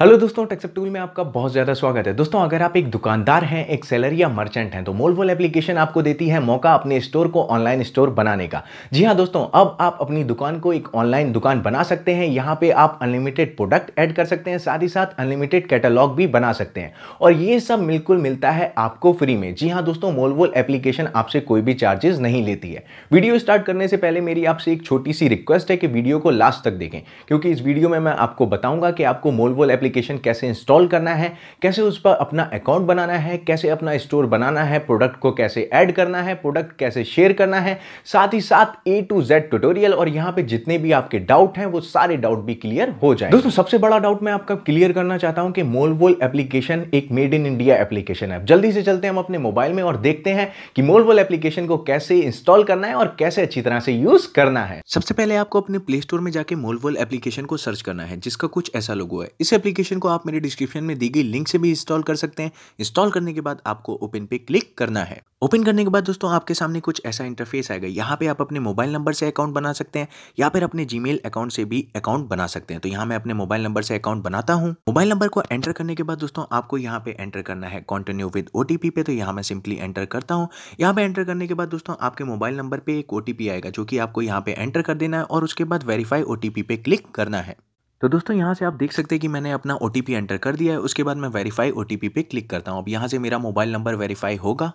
hello दोस्तों टेक्सअप tool में आपका बहुत ज़्यादा स्वागत है दोस्तों अगर आप एक दुकानदार हैं एक सेलर या मर्चेंट हैं तो मोलवोल एप्लीकेशन आपको देती है मौका अपने स्टोर को ऑनलाइन स्टोर बनाने का जी हाँ दोस्तों अब आप अपनी दुकान को एक ऑनलाइन दुकान बना सकते हैं यहाँ पे आप अनलिमिटेड प्रोडक्ट ऐड कर सकते हैं साथ ही साथ अनलिमिटेड कैटलॉग भी बना सकते हैं और ये सब बिल्कुल मिलता है आपको फ्री में जी हाँ दोस्तों मोलवोल एप्लीकेशन आपसे कोई भी चार्जेस नहीं लेती है वीडियो स्टार्ट करने से पहले मेरी आपसे एक छोटी सी रिक्वेस्ट है कि वीडियो को लास्ट तक देखें क्योंकि इस वीडियो में मैं आपको बताऊँगा कि आपको मोलवोल एप्लीकेशन एप्लीकेशन कैसे इंस्टॉल करना है कैसे उस पर अपना अकाउंट बनाना है कैसे अपना स्टोर बनाना है प्रोडक्ट को कैसे ऐड करना है प्रोडक्ट कैसे शेयर करना है साथ ही साथ ए टू जेड ट्यूटोरियल और यहाँ पे जितने भी आपके डाउट हैं वो सारे डाउट भी क्लियर हो जाए दोस्तों सबसे बड़ा डाउट मैं आपका क्लियर करना चाहता हूँ कि मोलवोल एप्लीकेशन एक मेड इन इंडिया एप्लीकेशन है जल्दी से चलते हैं हम अपने मोबाइल में और देखते हैं कि मोलवोल एप्लीकेशन को कैसे इंस्टॉल करना है और कैसे अच्छी तरह से यूज करना है सबसे पहले आपको अपने प्ले स्टोर में जाके मोलवोल एप्लीकेशन को सर्च करना है जिसका कुछ ऐसा लोगो है इस एप्लीकेशन एप्लीकेशन को आप मेरे डिस्क्रिप्शन में दी गई लिंक से भी इंस्टॉल कर सकते हैं इंस्टॉल करने के बाद आपको ओपन पे क्लिक करना है ओपन करने के बाद दोस्तों आपके सामने कुछ ऐसा इंटरफेस आएगा यहाँ पे आप अपने मोबाइल नंबर से अकाउंट बना सकते हैं या फिर अपने जी अकाउंट से भी अकाउंट बना सकते हैं तो यहाँ मैं अपने मोबाइल नंबर से अकाउंट बनाता हूँ मोबाइल नंबर को एंटर करने के बाद दोस्तों आपको यहाँ पे एंटर करना है कॉन्टिन्यू विद ओ पे तो यहाँ मैं सिंपली एंटर करता हूँ यहाँ पे एंटर करने के बाद दोस्तों आपके मोबाइल नंबर पे एक ओ आएगा जो कि आपको यहाँ पे एंटर कर देना है और उसके बाद वेरीफाई ओ पे क्लिक करना है तो दोस्तों यहाँ से आप देख सकते हैं कि मैंने अपना ओ एंटर कर दिया है उसके बाद मैं वेरीफाई ओ पे क्लिक करता हूँ अब यहाँ से मेरा मोबाइल नंबर वेरीफाई होगा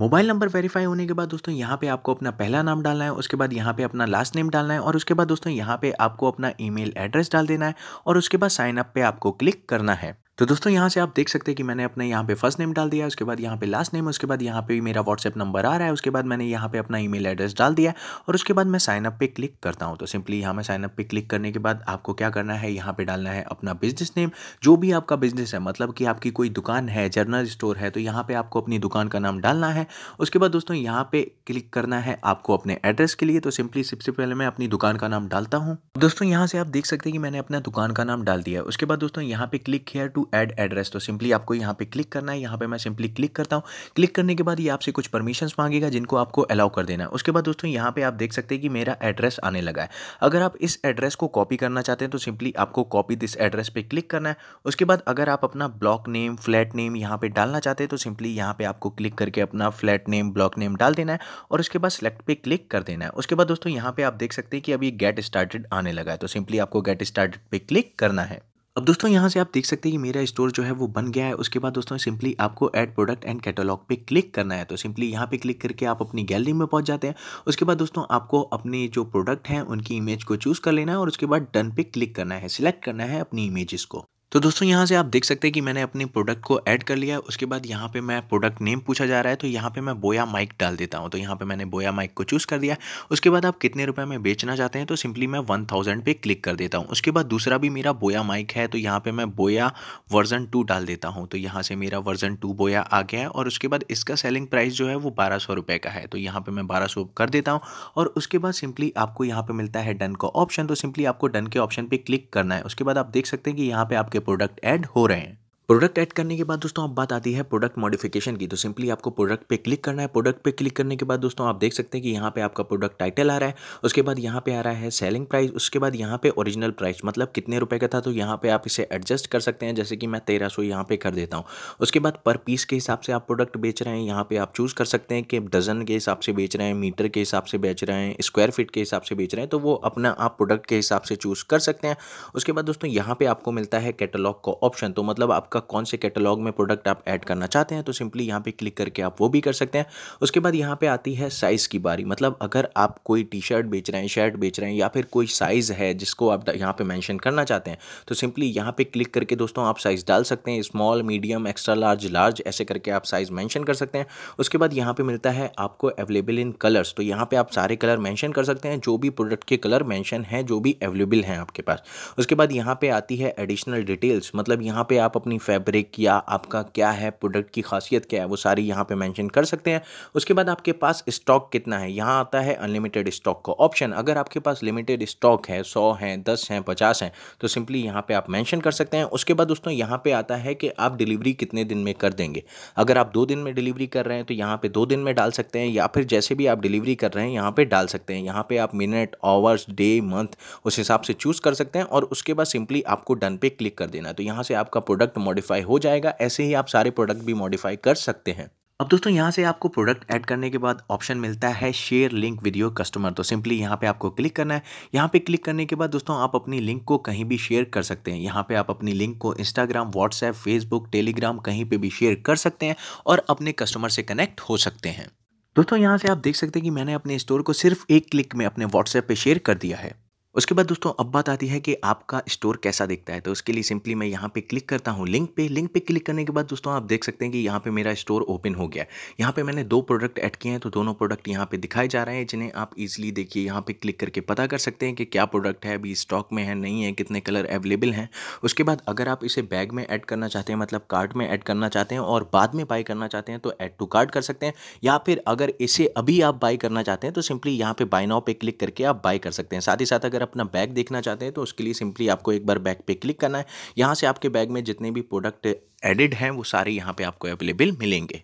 मोबाइल नंबर वेरीफाई होने के बाद दोस्तों यहाँ पे आपको अपना पहला नाम डालना है उसके बाद यहाँ पे अपना लास्ट नेम डालना है और उसके बाद दोस्तों यहाँ पे आपको अपना ईमेल एड्रेस डाल देना है और उसके बाद साइनअप पे आपको क्लिक करना है तो दोस्तों यहाँ से आप देख सकते हैं कि मैंने अपने यहाँ पे फर्स्ट नेम डाल दिया है उसके बाद यहाँ पे लास्ट नेम उसके बाद यहाँ पे मेरा व्हाट्सएप नंबर आ रहा है उसके बाद मैंने यहाँ पे अपना ईमेल एड्रेस डाल दिया है और उसके बाद मैं साइनअप पे क्लिक करता हूँ तो सिंपली यहाँ मैं साइनअप पे क्लिक करने के बाद आपको क्या करना है यहाँ पे डालना है अपना बिजनेस नेम जो भी आपका बिजनेस है मतलब कि आपकी कोई दुकान है जर्नल स्टोर है तो यहाँ पर आपको अपनी दुकान का नाम डालना है उसके बाद दोस्तों यहाँ पे क्लिक करना है आपको अपने एड्रेस के लिए तो सिंपली सबसे पहले मैं अपनी दुकान का नाम डालता हूँ दोस्तों यहाँ से आप देख सकते हैं कि मैंने अपना दुकान का नाम डाल दिया उसके बाद दोस्तों यहाँ पे क्लिक किया टू टू एड एड्रेस तो सिंपली आपको यहाँ पे क्लिक करना है यहाँ पे मैं सिंपली क्लिक करता हूँ क्लिक करने के बाद ये आपसे कुछ परमिशन मांगेगा जिनको आपको अलाउ कर देना है उसके बाद दोस्तों यहाँ पे आप देख सकते हैं कि मेरा एड्रेस आने लगा है अगर आप इस एड्रेस को कॉपी करना चाहते हैं तो सिंपली आपको कॉपी दिस एड्रेस पर क्लिक करना है उसके बाद अगर आप अपना ब्लॉक नेम फ्लैट नेम यहाँ पर डालना चाहते हैं तो सिंपली यहाँ पर आपको क्लिक करके अपना फ्लैट नेम ब्लॉक नेम डाल देना है और उसके बाद सेलेक्ट पर क्लिक कर देना है उसके बाद दोस्तों यहाँ पर आप देख सकते हैं कि अभी गेट स्टार्टेड आने लगा है तो सिंपली आपको गेट स्टार्टेड पे क्लिक करना है अब दोस्तों यहाँ से आप देख सकते हैं कि मेरा स्टोर जो है वो बन गया है उसके बाद दोस्तों सिंपली आपको ऐड प्रोडक्ट एंड कैटलॉग पे क्लिक करना है तो सिंपली यहाँ पे क्लिक करके आप अपनी गैलरी में पहुँच जाते हैं उसके बाद दोस्तों आपको अपने जो प्रोडक्ट हैं उनकी इमेज को चूज़ कर लेना है और उसके बाद डन पे क्लिक करना है सिलेक्ट करना है अपनी इमेजेस को तो दोस्तों यहाँ से आप देख सकते हैं कि मैंने अपने प्रोडक्ट को ऐड कर लिया है उसके बाद यहाँ पे मैं प्रोडक्ट नेम पूछा जा रहा है तो यहाँ पे मैं बोया माइक डाल देता हूँ तो यहाँ पे मैंने बोया माइक को चूज़ कर दिया उसके बाद आप कितने रुपए में बेचना चाहते हैं तो सिंपली मैं वन थाउजेंड पर क्लिक कर देता हूँ उसके बाद दूसरा भी मेरा बोया माइक है तो यहाँ पर मैं बोया वर्जन टू डाल देता हूँ तो यहाँ से मेरा वर्जन टू बोया आ गया है और उसके बाद इसका सेलिंग प्राइस जो है वो बारह सौ रुपये का है तो यहाँ पर मैं बारह सौ कर देता हूँ और उसके बाद सिंपली आपको यहाँ पर मिलता है डन का ऑप्शन तो सिंपली आपको डन के ऑप्शन पर क्लिक करना है उसके बाद आप देख सकते हैं कि यहाँ पर आपके प्रोडक्ट ऐड हो रहे हैं प्रोडक्ट ऐड करने के बाद दोस्तों अब बात आती है प्रोडक्ट मॉडिफिकेशन की तो सिंपली आपको प्रोडक्ट पे क्लिक करना है प्रोडक्ट पे क्लिक करने के बाद दोस्तों आप देख सकते हैं कि यहाँ पे आपका प्रोडक्ट टाइटल आ रहा है उसके बाद यहाँ पे आ रहा है सेलिंग प्राइस उसके बाद यहाँ पे ओरिजिनल प्राइस मतलब कितने रुपए का था तो यहाँ पर आप इसे एडजस्ट कर सकते हैं जैसे कि मैं तेरह सौ यहाँ पे कर देता हूँ उसके बाद पर पीस के हिसाब से आप प्रोडक्ट बेच रहे हैं यहाँ पर आप चूज़ कर सकते हैं कि डजन के हिसाब से बेच रहे हैं मीटर के हिसाब से बेच रहे हैं स्क्वायर फिट के हिसाब से बेच रहे हैं तो वो अपना आप प्रोडक्ट के हिसाब से चूज़ कर सकते हैं उसके बाद दोस्तों यहाँ पर आपको मिलता है कैटलॉग का ऑप्शन तो मतलब आपका कौन से कैटलॉग में प्रोडक्ट आप ऐड करना चाहते हैं तो सिंपली यहाँ पे क्लिक करके आप वो भी कर सकते हैं उसके बाद यहाँ पे आती है साइज़ की बारी मतलब अगर आप कोई टी शर्ट बेच रहे हैं शर्ट बेच रहे हैं या फिर कोई साइज़ है जिसको आप यहाँ पर मैंशन करना चाहते हैं तो सिंपली यहाँ पर क्लिक करके दोस्तों आप साइज़ डाल सकते हैं small medium extra large large ऐसे करके आप साइज़ मैंशन कर सकते हैं उसके बाद यहाँ पर मिलता है आपको अवेलेबल इन कलर्स तो यहाँ पर आप सारे कलर मैंशन कर सकते हैं जो भी प्रोडक्ट के कलर मैंशन हैं जो भी अवेलेबल हैं आपके पास उसके बाद यहाँ पर आती है एडिशनल डिटेल्स मतलब यहाँ पे आप अपनी फैब्रिक या आपका क्या है प्रोडक्ट की खासियत क्या है वो सारी यहाँ पे मेंशन कर सकते हैं उसके बाद आपके पास स्टॉक कितना है यहाँ आता है अनलिमिटेड स्टॉक का ऑप्शन अगर आपके पास लिमिटेड स्टॉक है सौ हैं दस हैं पचास हैं तो सिंपली यहाँ पर आप मैंशन कर सकते हैं उसके बाद दोस्तों यहाँ पर आता है कि आप डिलीवरी कितने दिन में कर देंगे अगर आप दो दिन में डिलीवरी कर रहे हैं तो यहाँ पर दो दिन में डाल सकते हैं या फिर जैसे भी आप डिलीवरी कर रहे हैं यहाँ पर डाल सकते हैं यहाँ पर आप मिनट आवर्स डे मंथ उस हिसाब से चूज़ कर सकते हैं और उसके बाद सिंपली आपको डन पे क्लिक कर देना है तो यहाँ से आपका प्रोडक्ट मॉडिफाई हो जाएगा ऐसे ही आप सारे प्रोडक्ट भी मॉडिफाई कर सकते हैं अब दोस्तों यहाँ से आपको प्रोडक्ट ऐड करने के बाद ऑप्शन मिलता है share link with your customer तो सिंपली यहाँ पे आपको क्लिक करना है यहाँ पे क्लिक करने के बाद दोस्तों आप अपनी लिंक को कहीं भी शेयर कर सकते हैं यहाँ पे आप अपनी लिंक को इंस्टाग्राम व्हाट्सएप फेसबुक टेलीग्राम कहीं पे भी शेयर कर सकते हैं और अपने कस्टमर से कनेक्ट हो सकते हैं दोस्तों यहाँ से आप देख सकते हैं कि मैंने अपने स्टोर को सिर्फ एक क्लिक में अपने व्हाट्सएप पे शेयर कर दिया है उसके बाद दोस्तों अब बात आती है कि आपका स्टोर कैसा दिखता है तो उसके लिए सिंपली मैं यहाँ पे क्लिक करता हूँ लिंक पे लिंक पे क्लिक करने के बाद दोस्तों आप देख सकते हैं कि यहाँ पे मेरा स्टोर ओपन हो गया है यहाँ पे मैंने दो प्रोडक्ट ऐड किए हैं तो दोनों प्रोडक्ट यहाँ पे दिखाए जा रहे हैं जिन्हें आप इजीली देखिए यहाँ पर क्लिक करके पता कर सकते हैं कि क्या प्रोडक्ट है अभी स्टॉक में है नहीं है कितने कलर अवेलेबल हैं उसके बाद अगर आप इसे बैग में ऐड करना चाहते हैं मतलब कार्ट में ऐड करना चाहते हैं और बाद में बाई करना चाहते हैं तो ऐड टू कार्ट कर सकते हैं या फिर अगर इसे अभी आप बाई करना चाहते हैं तो सिंपली यहाँ पर बाइनाओ पर क्लिक करके आप बाई कर सकते हैं साथ ही साथ अगर अगर अपना बैग देखना चाहते हैं तो उसके लिए सिंपली आपको एक बार बैग पे क्लिक करना है यहाँ से आपके बैग में जितने भी प्रोडक्ट एडिड हैं वो सारे यहाँ पे आपको अवेलेबल मिलेंगे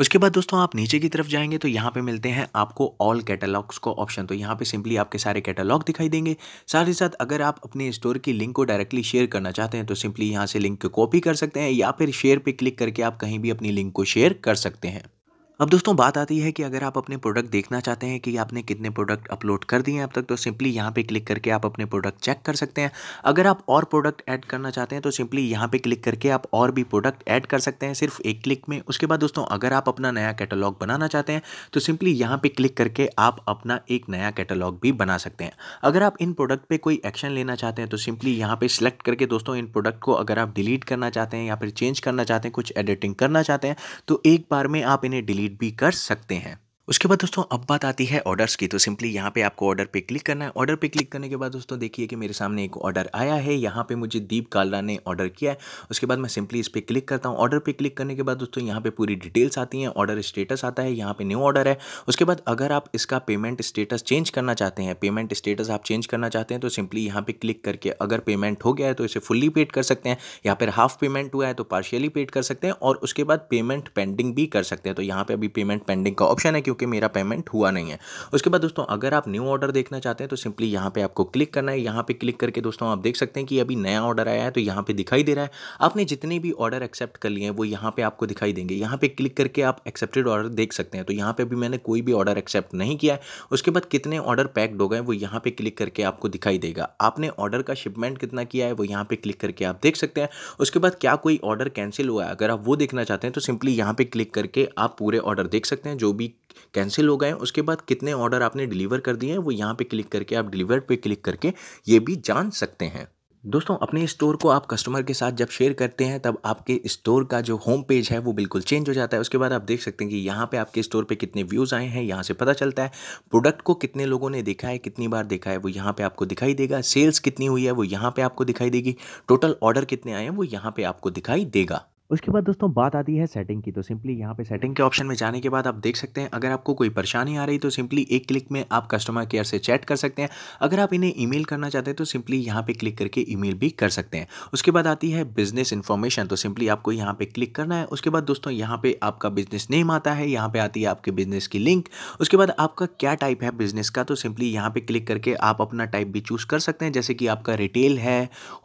उसके बाद दोस्तों आप नीचे की तरफ जाएंगे तो यहाँ पे मिलते हैं आपको ऑल कैटलॉग्स को ऑप्शन तो यहाँ पे सिंपली आपके सारे कैटलॉग दिखाई देंगे साथ ही साथ अगर आप अपने स्टोर की लिंक को डायरेक्टली शेयर करना चाहते हैं तो सिंपली यहाँ से लिंक कॉपी कर सकते हैं या फिर शेयर पे क्लिक करके आप कहीं भी अपनी लिंक को शेयर कर सकते हैं अब दोस्तों बात आती है कि अगर आप अपने प्रोडक्ट देखना चाहते हैं कि आपने कितने प्रोडक्ट अपलोड कर दिए हैं अब तक तो सिंपली यहाँ पे क्लिक करके आप अपने प्रोडक्ट चेक कर सकते हैं अगर आप और प्रोडक्ट ऐड करना चाहते हैं तो सिंपली यहाँ पे क्लिक करके आप और भी प्रोडक्ट ऐड कर सकते हैं सिर्फ एक क्लिक में उसके बाद दोस्तों अगर आप अपना नया कैटलॉग बनाना चाहते हैं तो सिंपली यहाँ पर क्लिक करके आप अपना एक नया कैटलॉग भी बना सकते हैं अगर आप इन प्रोडक्ट पर कोई एक्शन लेना चाहते हैं तो सिंपली यहाँ पर सिलेक्ट करके दोस्तों इन प्रोडक्ट को अगर आप डिलीट करना चाहते हैं या फिर चेंज करना चाहते हैं कुछ एडिटिंग करना चाहते हैं तो एक बार में आप इन्हें डिलीट भी कर सकते हैं उसके बाद दोस्तों अब बात आती है ऑर्डर्स की तो सिंपली यहाँ पे आपको ऑर्डर पे क्लिक करना है ऑर्डर पे क्लिक करने के बाद दोस्तों देखिए कि मेरे सामने एक ऑर्डर आया है यहाँ पे मुझे दीप कालरा ने ऑर्डर किया है उसके बाद मैं सिंपली इस पर क्लिक करता हूँ ऑर्डर पे क्लिक करने के बाद दोस्तों यहाँ पे पूरी डिटेल्स आती हैं ऑर्डर स्टेटस आता है यहाँ पर न्यू ऑर्डर है उसके बाद अगर आप इसका पेमेंट स्टेटस चेंज करना चाहते हैं पेमेंट स्टेटस आप चेंज करना चाहते हैं तो सिंपली यहाँ पर क्लिक करके अगर पेमेंट हो गया है तो इसे फुल्ली पेड कर सकते हैं या फिर हाफ पेमेंट हुआ है तो पार्शियली पेड कर सकते हैं और उसके बाद पेमेंट पेंडिंग भी कर सकते हैं तो यहाँ पर अभी पेमेंट पेंडिंग का ऑप्शन है क्योंकि क्योंकि मेरा पेमेंट हुआ नहीं है उसके बाद दोस्तों अगर आप न्यू ऑर्डर देखना चाहते हैं तो सिंपली यहाँ पे आपको क्लिक करना है यहाँ पे क्लिक करके दोस्तों आप देख सकते हैं कि अभी नया ऑर्डर आया है तो यहाँ पे दिखाई दे रहा है आपने जितने भी ऑर्डर एक्सेप्ट कर लिए हैं वो यहाँ पे आपको दिखाई देंगे यहाँ पे क्लिक करके आप एक्सेप्टेड ऑर्डर देख सकते हैं तो यहाँ पे भी मैंने कोई भी ऑर्डर एक्सेप्ट नहीं किया है उसके बाद कितने ऑर्डर पैक्ड हो गए वो यहाँ पे क्लिक करके आपको दिखाई देगा आपने ऑर्डर का शिपमेंट कितना किया है वो यहाँ पे क्लिक करके आप देख सकते हैं उसके बाद क्या कोई ऑर्डर कैंसिल हुआ है अगर आप वो देखना चाहते हैं तो सिंपली यहाँ पे क्लिक करके आप पूरे ऑर्डर देख सकते हैं जो भी कैंसिल हो गए उसके बाद कितने ऑर्डर आपने डिलीवर कर दिए हैं वो यहाँ पे क्लिक करके आप डिलीवर पे क्लिक करके ये भी जान सकते हैं दोस्तों अपने स्टोर को आप कस्टमर के साथ जब शेयर करते हैं तब आपके स्टोर का जो होम पेज है वो बिल्कुल चेंज हो जाता है उसके बाद आप देख सकते हैं कि यहाँ पे आपके स्टोर पे कितने व्यूज़ आए हैं यहाँ से पता चलता है प्रोडक्ट को कितने लोगों ने देखा है कितनी बार देखा है वो यहाँ पे आपको दिखाई देगा सेल्स कितनी हुई है वो यहाँ पर आपको दिखाई देगी टोटल ऑर्डर कितने आए हैं वो यहाँ पर आपको दिखाई देगा उसके बाद दोस्तों बात आती है सेटिंग की तो सिंपली यहाँ पे सेटिंग के ऑप्शन में जाने के बाद आप देख सकते हैं अगर आपको कोई परेशानी आ रही तो सिंपली एक क्लिक में आप कस्टमर केयर से चैट कर सकते हैं अगर आप इन्हें ईमेल करना चाहते हैं तो सिंपली यहाँ पे क्लिक करके ईमेल भी कर सकते हैं उसके बाद आती है बिजनेस इन्फॉर्मेशन तो सिंपली आपको यहाँ पे क्लिक करना है उसके बाद दोस्तों यहाँ पे आपका बिजनेस नेम आता है यहाँ पे आती है आपके बिजनेस की लिंक उसके बाद आपका क्या टाइप है बिजनेस का तो सिंपली यहाँ पे क्लिक करके आप अपना टाइप भी चूज कर सकते हैं जैसे कि आपका रिटेल है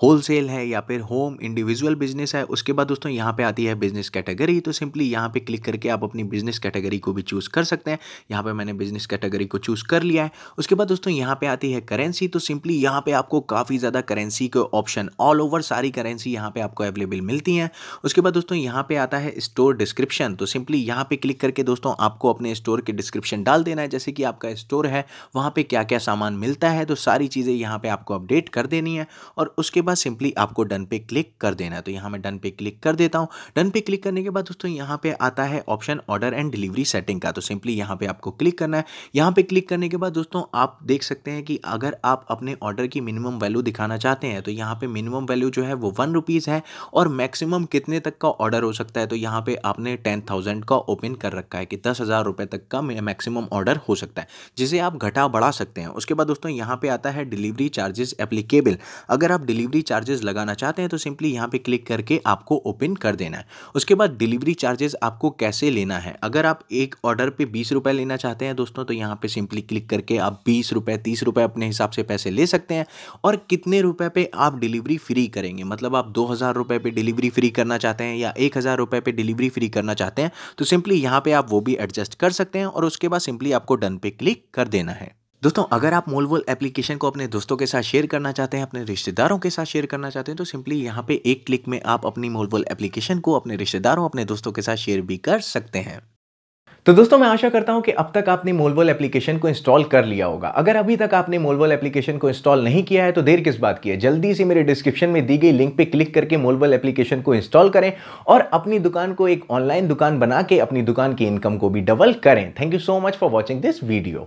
होलसेल है या फिर होम इंडिविजुअल बिजनेस है उसके बाद दोस्तों यहाँ पे आती है बिजनेस कैटेगरी तो सिंपली यहाँ पे क्लिक करके आप अपनी बिजनेस कैटेगरी को भी चूज़ कर सकते हैं यहाँ पे मैंने बिजनेस कैटेगरी को चूज़ कर लिया है उसके बाद दोस्तों यहाँ पे आती है करेंसी तो सिंपली यहाँ पे आपको काफ़ी ज़्यादा करेंसी के ऑप्शन ऑल ओवर सारी करेंसी यहाँ पर आपको अवेलेबल मिलती हैं उसके बाद दोस्तों यहाँ पर आता है स्टोर डिस्क्रिप्शन तो सिंपली यहाँ पर क्लिक करके दोस्तों आपको अपने स्टोर के डिस्क्रिप्शन डाल देना है जैसे कि आपका स्टोर है वहाँ पर क्या क्या सामान मिलता है तो सारी चीज़ें यहाँ पर आपको अपडेट कर देनी है और उसके बाद सिंपली आपको डन पे क्लिक कर देना है तो यहाँ मैं डन पे क्लिक कर देता हूँ हूँ डन पे क्लिक करने के बाद दोस्तों यहाँ पे आता है option order and delivery setting का तो सिंपली यहाँ पे आपको क्लिक करना है यहाँ पे क्लिक करने के बाद दोस्तों आप देख सकते हैं कि अगर आप अपने ऑर्डर की मिनिमम वैल्यू दिखाना चाहते हैं तो यहाँ पे मिनिमम वैल्यू जो है वो वन रुपीज़ है और मैक्सिमम कितने तक का ऑर्डर हो सकता है तो यहाँ पे आपने टेन थाउजेंड का ओपन कर रखा है कि दस हज़ार रुपये तक का मैक्सिमम ऑर्डर हो सकता है जिसे आप घटा बढ़ा सकते हैं उसके बाद दोस्तों यहाँ पे आता है डिलीवरी चार्जेस एप्लीकेबल अगर आप डिलीवरी चार्जेस लगाना चाहते हैं तो सिंपली यहाँ पे क्लिक करके आपको ओपन कर देना है उसके बाद डिलीवरी चार्जेस आपको कैसे लेना है अगर आप एक ऑर्डर पे बीस रुपए लेना चाहते हैं दोस्तों तो यहाँ पे सिंपली क्लिक करके आप बीस रुपए तीस रुपए अपने हिसाब से पैसे ले सकते हैं और कितने रुपए पे आप डिलीवरी फ्री करेंगे मतलब आप दो हज़ार रुपए पे डिलीवरी फ्री करना चाहते हैं या एक हज़ार रुपए पे डिलीवरी फ्री करना चाहते हैं तो सिंपली यहाँ पर आप वो भी एडजस्ट कर सकते हैं और उसके बाद सिंपली आपको डन पे क्लिक कर देना है दोस्तों अगर आप मोल वोल एप्लीकेशन को अपने दोस्तों के साथ शेयर करना चाहते हैं अपने रिश्तेदारों के साथ शेयर करना चाहते हैं तो सिंपली यहाँ पे एक क्लिक में आप अपनी मोल वोल एप्लीकेशन को अपने रिश्तेदारों अपने दोस्तों के साथ शेयर भी कर सकते हैं तो दोस्तों मैं आशा करता हूं कि अब तक आपने मोलवोल एप्लीकेशन को इंस्टॉल कर लिया होगा अगर अभी तक आपने मोलवोल एप्लीकेशन को इंस्टॉल नहीं किया है तो देर किस बात की है जल्दी से मेरे डिस्क्रिप्शन में दी गई लिंक पे क्लिक करके मोलवोल एप्लीकेशन को इंस्टॉल करें और अपनी दुकान को एक ऑनलाइन दुकान बना के अपनी दुकान की इनकम को भी डबल करें thank you so much for watching this video